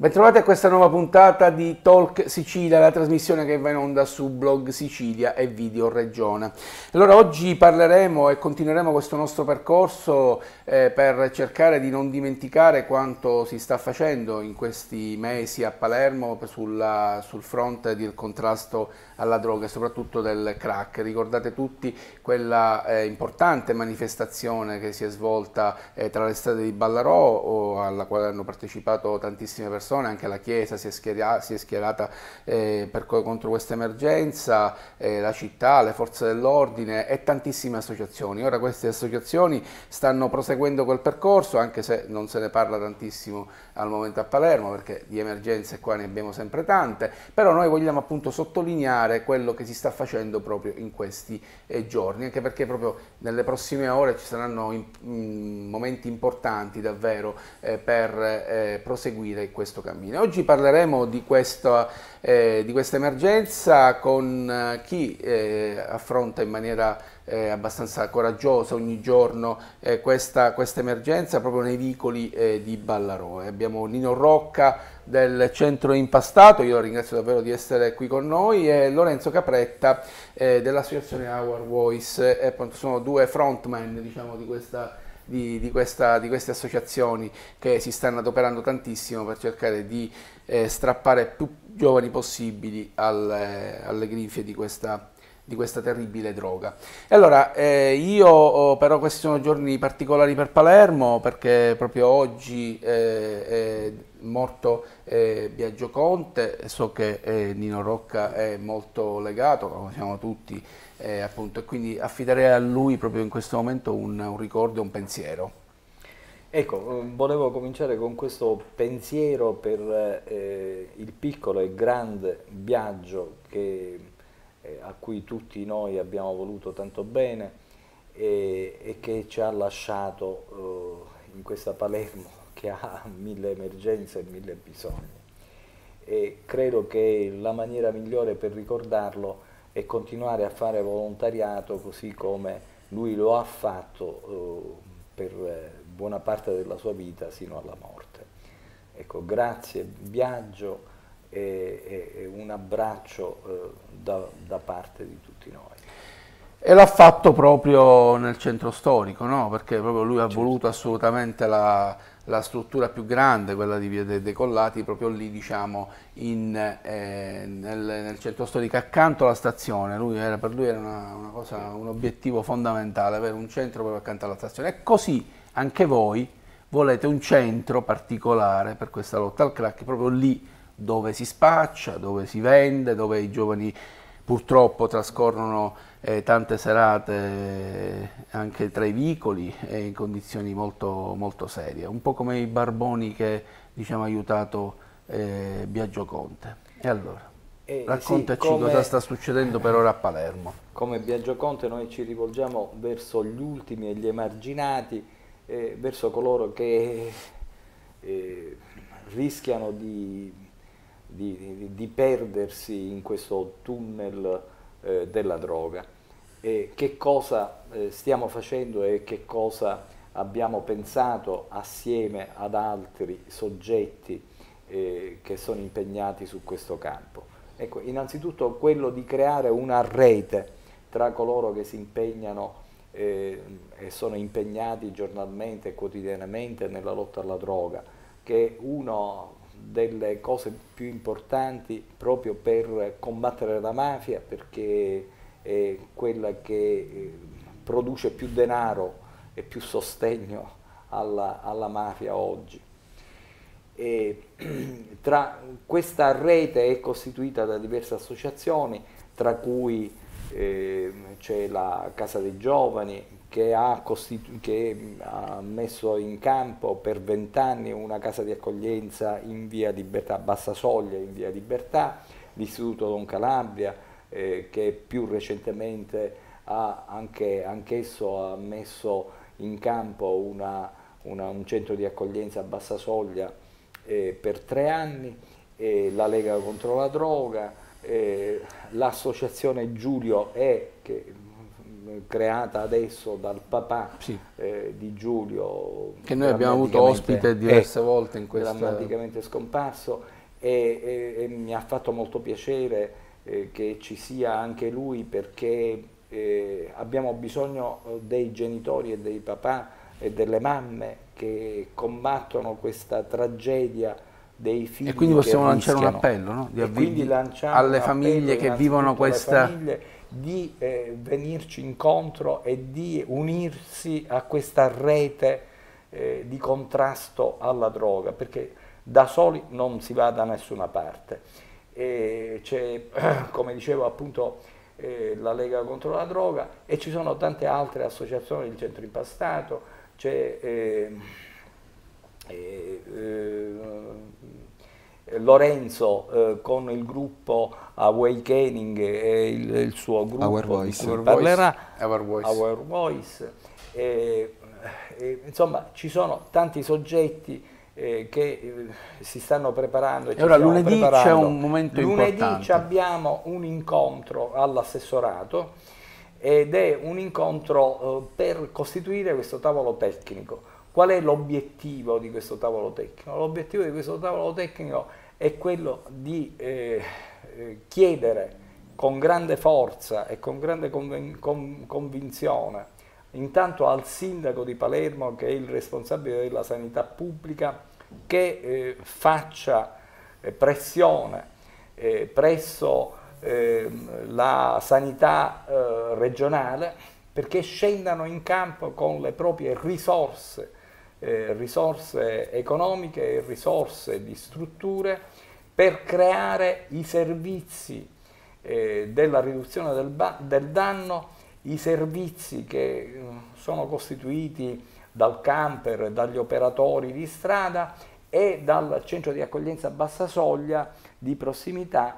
Bentrovati a questa nuova puntata di Talk Sicilia, la trasmissione che va in onda su blog Sicilia e Video Regione. Allora oggi parleremo e continueremo questo nostro percorso eh, per cercare di non dimenticare quanto si sta facendo in questi mesi a Palermo sulla, sul fronte del contrasto alla droga e soprattutto del crack. Ricordate tutti quella eh, importante manifestazione che si è svolta eh, tra le strade di Ballarò alla quale hanno partecipato tantissime persone persone, anche la Chiesa si è, schiera, si è schierata eh, per, contro questa emergenza, eh, la città, le forze dell'ordine e tantissime associazioni. Ora queste associazioni stanno proseguendo quel percorso, anche se non se ne parla tantissimo al momento a Palermo, perché di emergenze qua ne abbiamo sempre tante, però noi vogliamo appunto sottolineare quello che si sta facendo proprio in questi eh, giorni, anche perché proprio nelle prossime ore ci saranno in, in mm, momenti importanti davvero eh, per eh, proseguire questo questo cammino. Oggi parleremo di questa, eh, di questa emergenza con eh, chi eh, affronta in maniera eh, abbastanza coraggiosa ogni giorno eh, questa, questa, emergenza proprio nei vicoli eh, di Ballarò. Abbiamo Nino Rocca del Centro Impastato, io lo ringrazio davvero di essere qui con noi, e Lorenzo Capretta dell'associazione Our Voice, sono due frontman diciamo, di questa di, di, questa, di, queste associazioni che si stanno adoperando tantissimo per cercare di eh, strappare più giovani possibili al, eh, alle grinfie di questa di questa terribile droga. E allora, eh, io oh, però questi sono giorni particolari per Palermo perché proprio oggi eh, è morto eh, Biagio Conte, so che eh, Nino Rocca è molto legato, lo conosciamo tutti, eh, appunto, e quindi affiderei a lui proprio in questo momento un, un ricordo e un pensiero. Ecco, ehm, volevo cominciare con questo pensiero per eh, il piccolo e grande viaggio che, eh, a cui tutti noi abbiamo voluto tanto bene e, e che ci ha lasciato eh, in questa Palermo che ha mille emergenze e mille bisogni. E credo che la maniera migliore per ricordarlo e continuare a fare volontariato così come lui lo ha fatto eh, per eh, buona parte della sua vita sino alla morte. Ecco, grazie viaggio e, e un abbraccio eh, da, da parte di tutti noi. E l'ha fatto proprio nel centro storico, no? perché proprio lui ha certo. voluto assolutamente la, la struttura più grande, quella di Via dei Decollati, proprio lì diciamo in, eh, nel, nel, centro storico accanto alla stazione, lui era, per lui era una, una cosa, un obiettivo fondamentale avere un centro proprio accanto alla stazione e così anche voi volete un centro particolare per questa lotta al crack, proprio lì dove si spaccia, dove si vende, dove i giovani purtroppo trascorrono eh, tante serate eh, anche tra i vicoli e in condizioni molto, molto serie, un po' come i barboni che diciamo, ha aiutato eh, Biagio Conte. E allora? Eh, Raccontaci sì, come, cosa sta succedendo per ora a Palermo. Come Biagio Conte noi ci rivolgiamo verso gli ultimi e gli emarginati, eh, verso coloro che eh, rischiano di di, di perdersi in questo tunnel eh, della droga. E che cosa eh, stiamo facendo e che cosa abbiamo pensato assieme ad altri soggetti eh, che sono impegnati su questo campo? Ecco, innanzitutto quello di creare una rete tra coloro che si impegnano eh, e sono impegnati giornalmente e quotidianamente nella lotta alla droga, che uno delle cose più importanti proprio per combattere la mafia perché è quella che eh, produce più denaro e più sostegno alla, alla mafia oggi. E tra, questa rete è costituita da diverse associazioni, tra cui eh, c'è la Casa dei Giovani, che ha, che ha, messo in campo per vent'anni una casa di accoglienza in via Libertà, Bassa Soglia in via Libertà, l'Istituto Don Calabria eh, che più recentemente ha anche, anch'esso ha messo in campo una, una, un centro di accoglienza a Bassa Soglia eh, per tre anni, eh, la Lega contro la droga, eh, l'associazione Giulio E, che creata adesso dal papà sì. eh, di Giulio. Che noi abbiamo avuto ospite diverse eh, volte in questa... Drammaticamente scomparso e, e, e, mi ha fatto molto piacere eh, che ci sia anche lui perché eh, abbiamo bisogno eh, dei genitori e dei papà e delle mamme che combattono questa tragedia dei figli. E quindi possiamo lanciare un appello no? di avvisi alle famiglie che vivono questa... Famiglie di eh, venirci incontro e di unirsi a questa rete eh, di contrasto alla droga, perché da soli non si va da nessuna parte. c'è, come dicevo appunto, eh, la Lega contro la droga e ci sono tante altre associazioni il centro impastato, c'è... Ehm, eh, eh, Lorenzo eh, con il gruppo Awakening e il, il suo gruppo Our Voice. Our parlerà, Voice. Our Voice. E, e, insomma, ci sono tanti soggetti eh, che eh, si stanno preparando. E ora lunedì c'è un momento lunedì importante. Lunedì abbiamo un incontro all'assessorato ed è un incontro eh, per costituire questo tavolo tecnico Qual è l'obiettivo di questo tavolo tecnico? L'obiettivo di questo tavolo tecnico è quello di eh, eh, chiedere con grande forza e con grande conven- con convinzione intanto al sindaco di Palermo che è il responsabile della sanità pubblica che eh, faccia eh, pressione eh, presso eh, la sanità eh, regionale perché scendano in campo con le proprie risorse eh, risorse economiche e risorse di strutture per creare i servizi eh, della riduzione del, del, danno, i servizi che eh, sono costituiti dal camper, dagli operatori di strada e dal centro di accoglienza bassa soglia di prossimità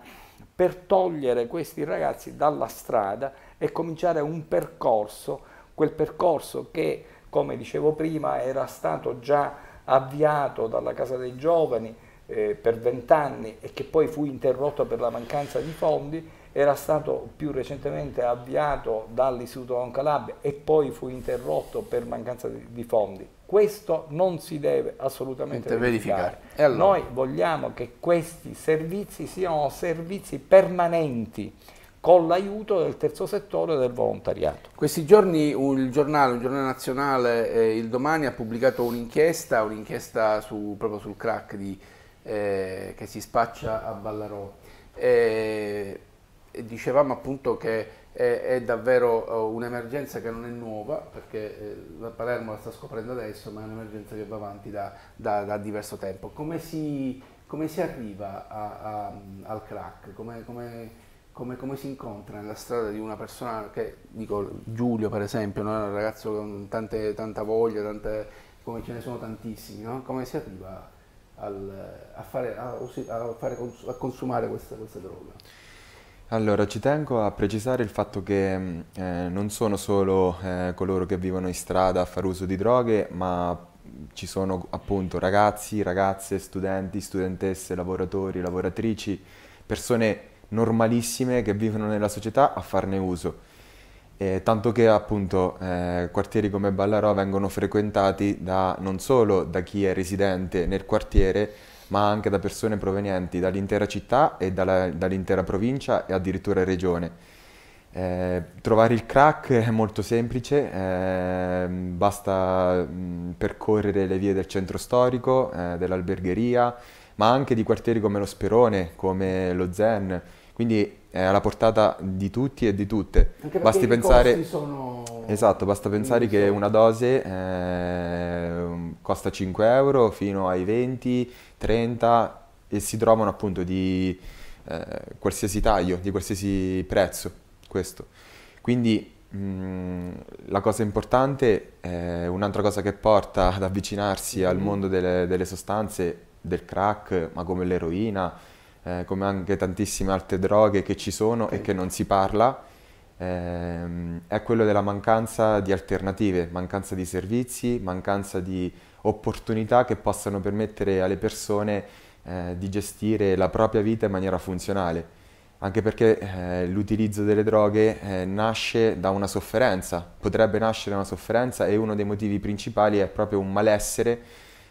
per togliere questi ragazzi dalla strada e cominciare un percorso, quel percorso che come dicevo prima era stato già avviato dalla Casa dei Giovani eh, per vent'anni e che poi fu interrotto per la mancanza di fondi, era stato più recentemente avviato dall'Istituto Oncolab e poi fu interrotto per mancanza di, di fondi. Questo non si deve assolutamente verificare. verificare. Allora? Noi vogliamo che questi servizi siano servizi permanenti con l'aiuto del terzo settore e del volontariato. Questi giorni un giornale, un giornale nazionale, eh, il Domani, ha pubblicato un'inchiesta, un'inchiesta su, proprio sul crack di, eh, che si spaccia a Ballarò. Eh, dicevamo appunto che è, è davvero eh, un'emergenza che non è nuova, perché eh, la Palermo la sta scoprendo adesso, ma è un'emergenza che va avanti da, da, da diverso tempo. Come si, come si arriva a, a, al crack? Come, come come, come, si incontra nella strada di una persona che, dico Giulio per esempio, no? un ragazzo con tante, tanta voglia, tante, come ce ne sono tantissimi, no? come si arriva al, a, fare, a, a, fare, a, consumare questa, questa droga? Allora, ci tengo a precisare il fatto che mm, eh, non sono solo eh, coloro che vivono in strada a fare uso di droghe, ma ci sono appunto ragazzi, ragazze, studenti, studentesse, lavoratori, lavoratrici, persone normalissime che vivono nella società a farne uso. Eh, tanto che appunto eh, quartieri come Ballarò vengono frequentati da, non solo da chi è residente nel quartiere, ma anche da persone provenienti dall'intera città e dalla, dall'intera provincia e addirittura regione. Eh, trovare il crack è molto semplice, eh, basta mh, percorrere le vie del centro storico, eh, dell'albergheria, ma anche di quartieri come lo Sperone, come lo Zen, quindi è alla portata di tutti e di tutte. Anche Basti pensare... sono... Esatto, basta pensare che una dose eh, costa 5 euro fino ai 20, 30 e si trovano appunto di eh, qualsiasi taglio, di qualsiasi prezzo. Questo. Quindi mh, mm, la cosa importante, eh, un'altra cosa che porta ad avvicinarsi mm-hmm. al mondo delle, delle sostanze, del crack, ma come l'eroina, eh, come anche tantissime altre droghe che ci sono okay. e che non si parla, ehm, è quello della mancanza di alternative, mancanza di servizi, mancanza di opportunità che possano permettere alle persone eh, di gestire la propria vita in maniera funzionale. Anche perché eh, l'utilizzo delle droghe eh, nasce da una sofferenza, potrebbe nascere una sofferenza e uno dei motivi principali è proprio un malessere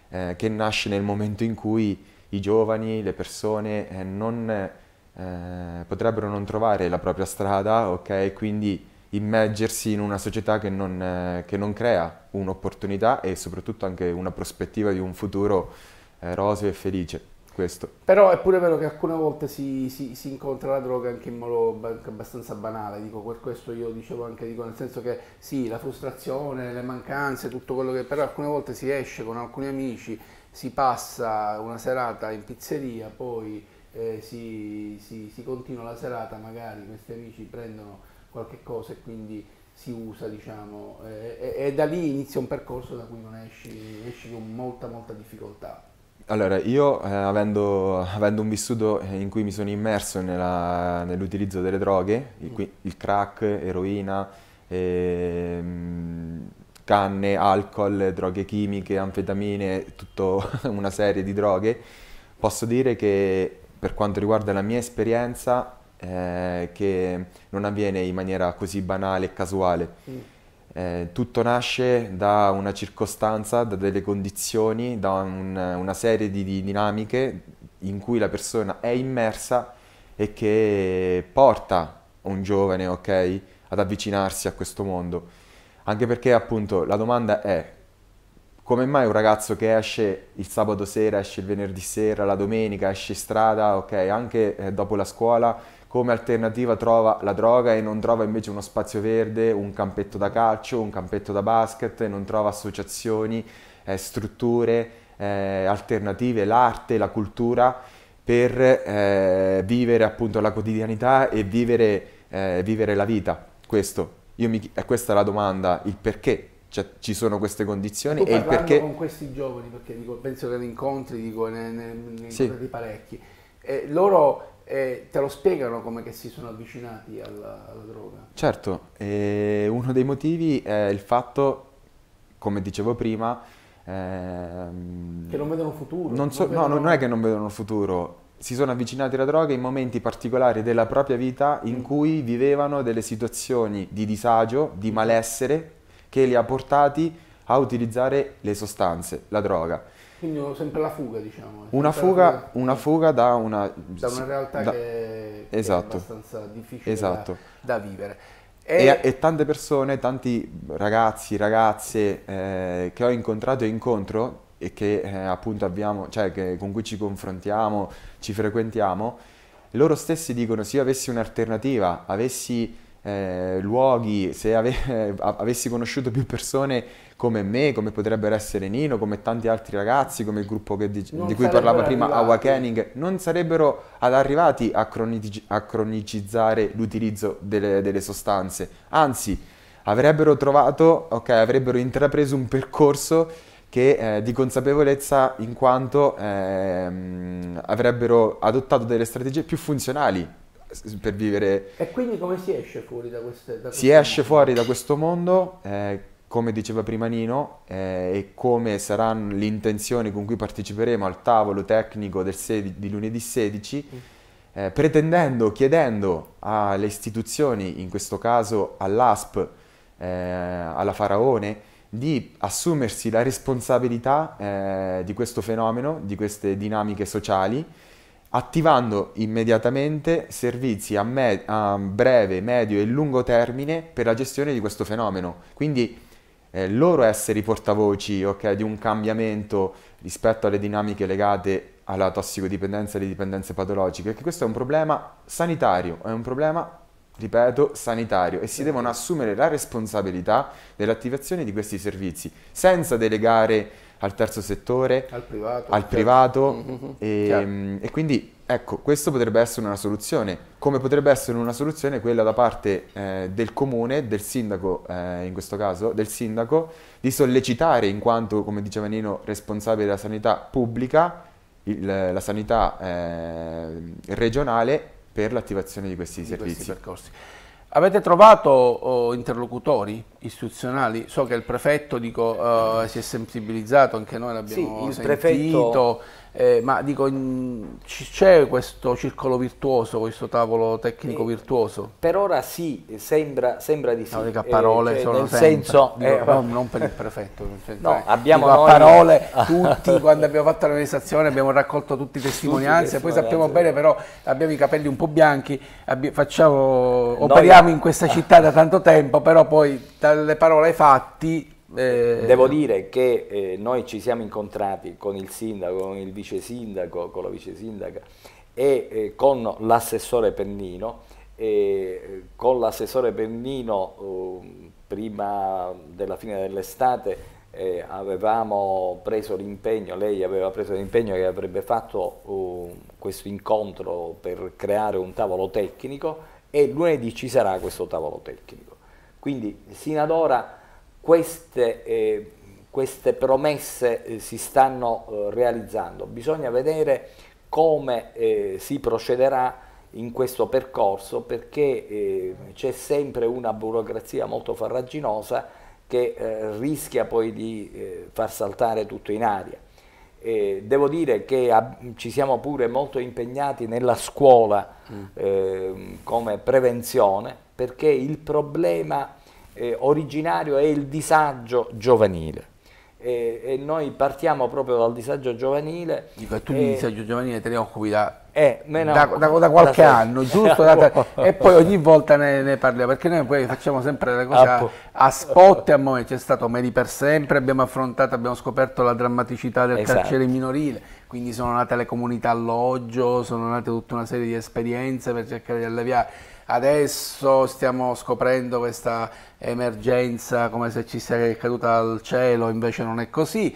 eh, che nasce nel momento in cui i giovani, le persone eh, non, eh, potrebbero non trovare la propria strada, ok? Quindi immergersi in una società che non, eh, che non crea un'opportunità e soprattutto anche una prospettiva di un futuro eh, roseo e felice. Questo. Però è pure vero che alcune volte si, si, si incontra la droga anche in modo abbastanza banale, dico per questo io dicevo anche, dico, nel senso che sì, la frustrazione, le mancanze, tutto quello che però alcune volte si esce con alcuni amici, si passa una serata in pizzeria, poi eh, si, si, si, continua la serata, magari questi amici prendono qualche cosa e quindi si usa, diciamo, eh, e, da lì inizia un percorso da cui non esci, esci con molta, molta difficoltà. Allora, io eh, avendo, avendo, un vissuto in cui mi sono immerso nell'utilizzo delle droghe, il, mm. il crack, eroina, e, ehm, canne, alcol, droghe chimiche, anfetamine, tutta una serie di droghe, posso dire che per quanto riguarda la mia esperienza eh, che non avviene in maniera così banale e casuale. Mm. Eh, tutto nasce da una circostanza, da delle condizioni, da un, una serie di, di dinamiche in cui la persona è immersa e che porta un giovane, ok, ad avvicinarsi a questo mondo. Anche perché appunto la domanda è come mai un ragazzo che esce il sabato sera, esce il venerdì sera, la domenica, esce in strada, ok, anche eh, dopo la scuola, come alternativa trova la droga e non trova invece uno spazio verde, un campetto da calcio, un campetto da basket, non trova associazioni, eh, strutture, eh, alternative, l'arte, la cultura per eh, vivere appunto la quotidianità e vivere, eh, vivere la vita. Questo mi, questa è la domanda, il perché cioè, ci sono queste condizioni e il perché... con questi giovani, perché dico, penso che ne incontri, dico, ne, ne, ne sì. incontri parecchi, eh, loro eh, te lo spiegano come che si sono avvicinati alla, alla droga? Certo, eh, uno dei motivi è il fatto, come dicevo prima, ehm, che non vedono futuro. Non so, non vedono... No, non è che non vedono futuro, si sono avvicinati alla droga in momenti particolari della propria vita in mm. cui vivevano delle situazioni di disagio, di mm. malessere, che li ha portati a utilizzare le sostanze, la droga. Quindi sempre la fuga, diciamo. Una fuga, fuga, una fuga, da una... Da una realtà da, che, esatto, che, è esatto. abbastanza difficile esatto. da, da, vivere. E, e, e, tante persone, tanti ragazzi, ragazze eh, che ho incontrato e incontro, e che eh, appunto abbiamo, cioè che, con cui ci confrontiamo, ci frequentiamo, loro stessi dicono se io avessi un'alternativa, avessi eh, luoghi, se ave- avessi conosciuto più persone come me, come potrebbero essere Nino, come tanti altri ragazzi, come il gruppo di-, di, cui parlava prima, Awakening, non sarebbero ad arrivati a, cronici- a cronicizzare l'utilizzo delle, delle sostanze, anzi avrebbero trovato, ok, avrebbero intrapreso un percorso che eh, di consapevolezza in quanto ehm, avrebbero adottato delle strategie più funzionali per vivere. E quindi come si esce fuori da queste... Da si mondo? esce fuori da questo mondo, eh, come diceva prima Nino, eh, e come saranno le intenzioni con cui parteciperemo al tavolo tecnico del 16, di lunedì 16. Mm. Eh, pretendendo, chiedendo alle istituzioni, in questo caso all'ASP, eh, alla Faraone, di assumersi la responsabilità eh, di questo fenomeno, di queste dinamiche sociali, attivando immediatamente servizi a, me- a, breve, medio e lungo termine per la gestione di questo fenomeno. Quindi eh, loro essere i portavoci okay, di un cambiamento rispetto alle dinamiche legate alla tossicodipendenza e alle dipendenze patologiche, perché questo è un problema sanitario, è un problema ripeto, sanitario e si devono assumere la responsabilità dell'attivazione di questi servizi senza delegare al terzo settore, al privato, al privato certo. ehm, mm-hmm. e, e, quindi ecco, questo potrebbe essere una soluzione, come potrebbe essere una soluzione quella da parte eh, del comune, del sindaco eh, in questo caso, del sindaco, di sollecitare in quanto, come diceva Nino, responsabile della sanità pubblica, il, la sanità eh, regionale per l'attivazione di questi di servizi. Questi percorsi. Avete trovato oh, interlocutori istituzionali? So che il prefetto dico, uh, si è sensibilizzato, anche noi l'abbiamo sì, sentito. Prefetto... Eh, ma dico, c'è questo circolo virtuoso, questo tavolo tecnico eh, virtuoso? Per ora sì, sembra, sembra di sì. No, dico a parole eh, cioè, solo senso, dico, eh, non, per il prefetto. No, no eh, abbiamo dico, noi... a parole ah. tutti, quando abbiamo fatto l'organizzazione abbiamo raccolto tutte le testimonianze, poi sappiamo bene però abbiamo i capelli un po' bianchi, facciamo, operiamo in questa città da tanto tempo, però poi dalle parole ai fatti eh, Devo dire che eh, noi ci siamo incontrati con il sindaco, con il vice sindaco, con la vice sindaca e eh, con l'assessore Pennino. Eh, con l'assessore Pennino oh, prima della fine dell'estate eh, avevamo preso l'impegno, lei aveva preso l'impegno che avrebbe fatto uh, questo incontro per creare un tavolo tecnico e lunedì ci sarà questo tavolo tecnico. Quindi sino ad ora queste, eh, queste promesse eh, si stanno eh, realizzando, bisogna vedere come eh, si procederà in questo percorso perché eh, c'è sempre una burocrazia molto farraginosa che rischia poi di far saltare tutto in aria. Eh, devo dire che a, ci siamo pure molto impegnati nella scuola mm. eh, come prevenzione perché il problema eh, originario è il disagio giovanile. E, e, noi partiamo proprio dal disagio giovanile. Dico, tu di eh, disagio giovanile te ne occupi da, eh, no, da, da, da qualche anno, giusto? e poi ogni volta ne, ne, parliamo, perché noi poi facciamo sempre le cose a, a spot e a momenti. C'è stato Meri per sempre, abbiamo affrontato, abbiamo scoperto la drammaticità del esatto. carcere minorile, quindi sono nate le comunità alloggio, sono nate tutta una serie di esperienze per cercare di alleviare adesso stiamo scoprendo questa emergenza come se ci sia caduta al cielo, invece non è così.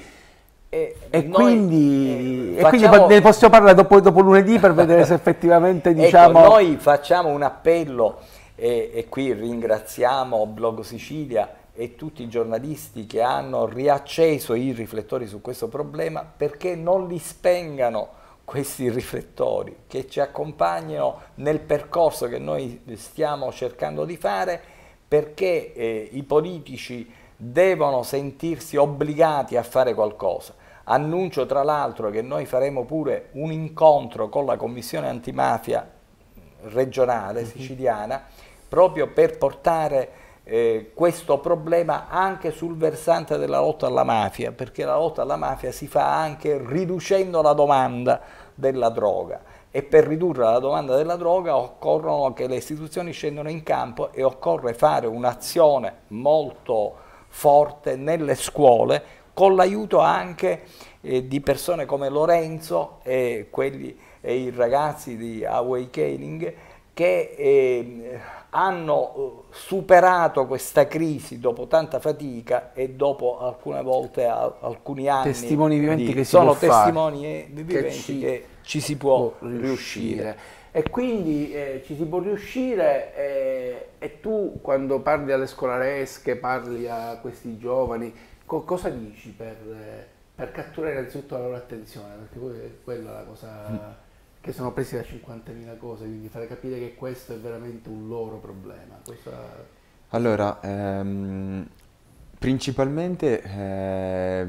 E, e, eh, quindi, facciamo... e, quindi, ne possiamo parlare dopo, dopo lunedì per vedere se effettivamente ecco, diciamo... Ecco, noi facciamo un appello e, e, qui ringraziamo Blog Sicilia e tutti i giornalisti che hanno riacceso i riflettori su questo problema perché non li spengano questi riflettori che ci accompagnino nel percorso che noi stiamo cercando di fare perché eh, i politici devono sentirsi obbligati a fare qualcosa. Annuncio tra l'altro che noi faremo pure un incontro con la Commissione antimafia regionale mhm. siciliana proprio per portare eh, questo problema anche sul versante della lotta alla mafia, perché la lotta alla mafia si fa anche riducendo la domanda della droga e per ridurre la domanda della droga occorrono che le istituzioni scendano in campo e occorre fare un'azione molto forte nelle scuole con l'aiuto anche eh, di persone come Lorenzo e, quelli, e i ragazzi di Awakening Caning che ehm, eh, hanno superato questa crisi dopo tanta fatica e dopo alcune volte alcuni anni testimoni viventi di, che si sono testimoni eh, viventi che ci, che ci, si può, può riuscire. riuscire. e quindi eh, ci si può riuscire eh, e tu quando parli alle scolaresche parli a questi giovani co cosa dici per, eh, per catturare innanzitutto la loro attenzione perché poi quella è la cosa mm che sono presi da 50.000 cose, quindi fare capire che questo è veramente un loro problema. Questa... Allora, ehm, principalmente, eh,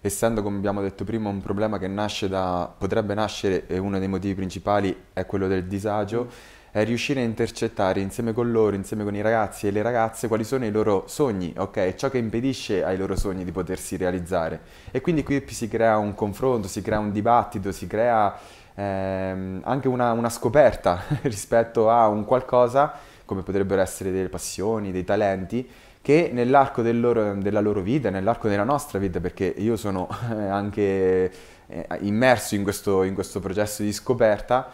essendo come abbiamo detto prima un problema che nasce da, potrebbe nascere, e uno dei motivi principali è quello del disagio, mm. è riuscire a intercettare insieme con loro, insieme con i ragazzi e le ragazze, quali sono i loro sogni, ok? Ciò che impedisce ai loro sogni di potersi realizzare. E quindi qui si crea un confronto, si crea un dibattito, si crea ehm, anche una, una scoperta rispetto a un qualcosa, come potrebbero essere delle passioni, dei talenti, che nell'arco del loro, della loro vita, nell'arco della nostra vita, perché io sono anche eh, immerso in questo, in questo processo di scoperta,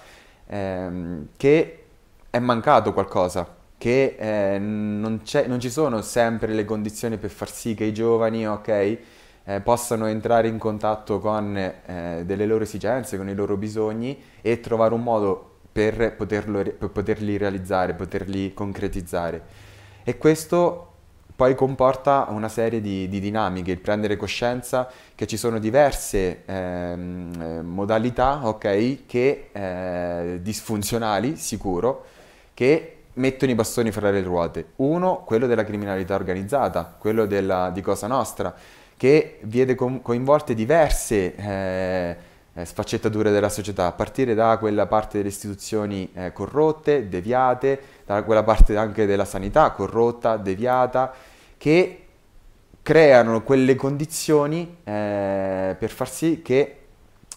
ehm, che è mancato qualcosa, che eh, non, non, ci sono sempre le condizioni per far sì che i giovani, ok, eh, possano entrare in contatto con eh, delle loro esigenze, con i loro bisogni e trovare un modo per, poterlo, per poterli realizzare, poterli concretizzare. E questo poi comporta una serie di, di, dinamiche, il prendere coscienza che ci sono diverse eh, modalità, ok, che eh, disfunzionali, sicuro, che mettono i bastoni fra le ruote. Uno, quello della criminalità organizzata, quello della, di Cosa Nostra, che vede coinvolte diverse eh, sfaccettature della società, a partire da quella parte delle istituzioni eh, corrotte, deviate, da quella parte anche della sanità corrotta, deviata, che creano quelle condizioni eh, per far sì che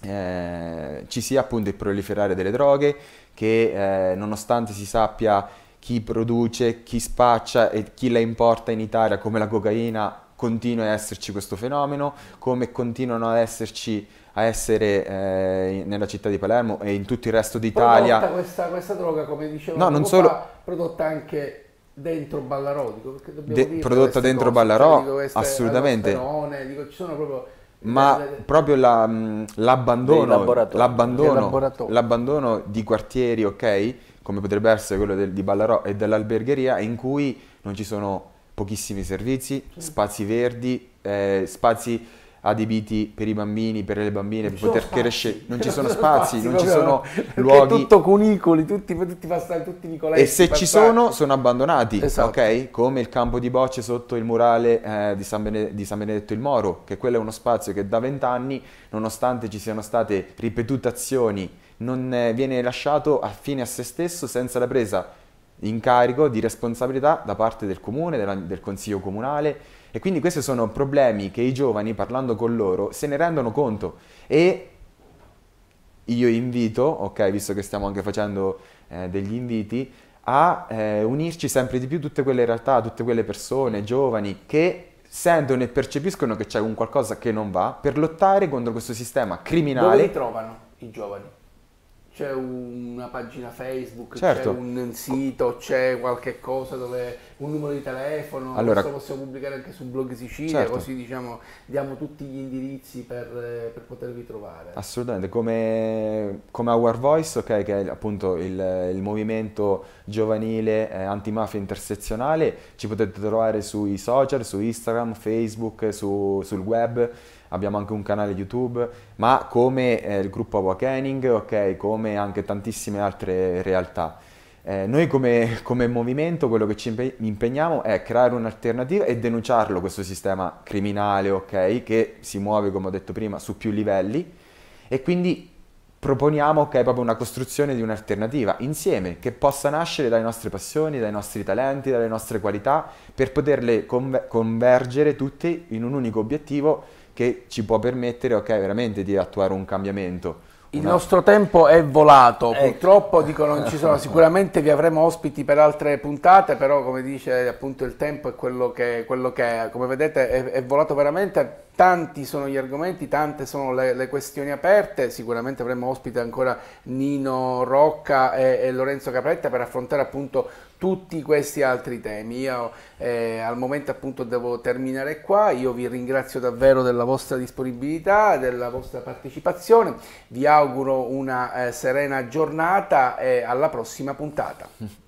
eh, ci sia appunto il proliferare delle droghe, che eh, nonostante si sappia chi produce, chi spaccia e chi la importa in Italia come la cocaina continua ad esserci questo fenomeno, come continuano ad esserci a essere eh, nella città di Palermo e in tutto il resto d'Italia. Prodotta questa, questa droga, come dicevo, no, non solo... Fa, prodotta anche dentro Ballarò, dico, perché dobbiamo De- cioè, prodotta dentro cose, Ballarò, cioè, dico, queste, assolutamente. Allosterone, dico, ci sono proprio ma proprio la, mm, l'abbandono, l'abbandono, l'abbandono, di quartieri, ok, come potrebbe essere quello del, di Ballarò e dell'albergeria, in cui non ci sono pochissimi servizi, sì. spazi verdi, eh, spazi adibiti per i bambini, per le bambine, non per poter spazi. crescere, non ci sono spazi, non ci sono luoghi. È tutto cunicoli, tutti, tutti passati, tutti Nicolai. E se ci sono, sono abbandonati, esatto. ok? Come il campo di bocce sotto il murale eh, di, San Benedetto, di, San Benedetto il Moro, che quello è uno spazio che da vent'anni, nonostante ci siano state ripetute azioni, non eh, viene lasciato a fine a se stesso senza la presa incarico di responsabilità da parte del comune, della, del consiglio comunale e quindi questi sono problemi che i giovani, parlando con loro, se ne rendono conto e io invito, ok, visto che stiamo anche facendo eh, degli inviti, a eh, unirci sempre di più tutte quelle realtà, tutte quelle persone, giovani, che sentono e percepiscono che c'è un qualcosa che non va per lottare contro questo sistema criminale. Dove li trovano i giovani? c'è una pagina Facebook, certo. c'è un sito, c'è qualche cosa dove un numero di telefono, allora, questo possiamo pubblicare anche su blog Sicilia, certo. così diciamo diamo tutti gli indirizzi per, per potervi trovare. Assolutamente, come, come Our Voice, okay, che è appunto il, il movimento giovanile eh, antimafia intersezionale, ci potete trovare sui social, su Instagram, Facebook, su, sul web, abbiamo anche un canale YouTube, ma come eh, il gruppo Awakening, ok, come anche tantissime altre realtà. Eh, noi come, come, movimento quello che ci impegniamo è creare un'alternativa e denunciarlo questo sistema criminale, ok, che si muove, come ho detto prima, su più livelli e quindi proponiamo che è proprio una costruzione di un'alternativa insieme che possa nascere dalle nostre passioni, dai nostri talenti, dalle nostre qualità per poterle conver- convergere tutte in un unico obiettivo che ci può permettere ok veramente di attuare un cambiamento il nostro tempo è volato, ecco. purtroppo dico non ci sono, ecco. sicuramente vi avremo ospiti per altre puntate, però come dice appunto il tempo è quello che, quello che è, come vedete è, è, volato veramente, tanti sono gli argomenti, tante sono le, le questioni aperte, sicuramente avremo ospite ancora Nino Rocca e, e Lorenzo Capretta per affrontare appunto tutti questi altri temi. Io eh, al momento appunto devo terminare qua, io vi ringrazio davvero della vostra disponibilità, della vostra partecipazione, vi auguro una eh, serena giornata e alla prossima puntata.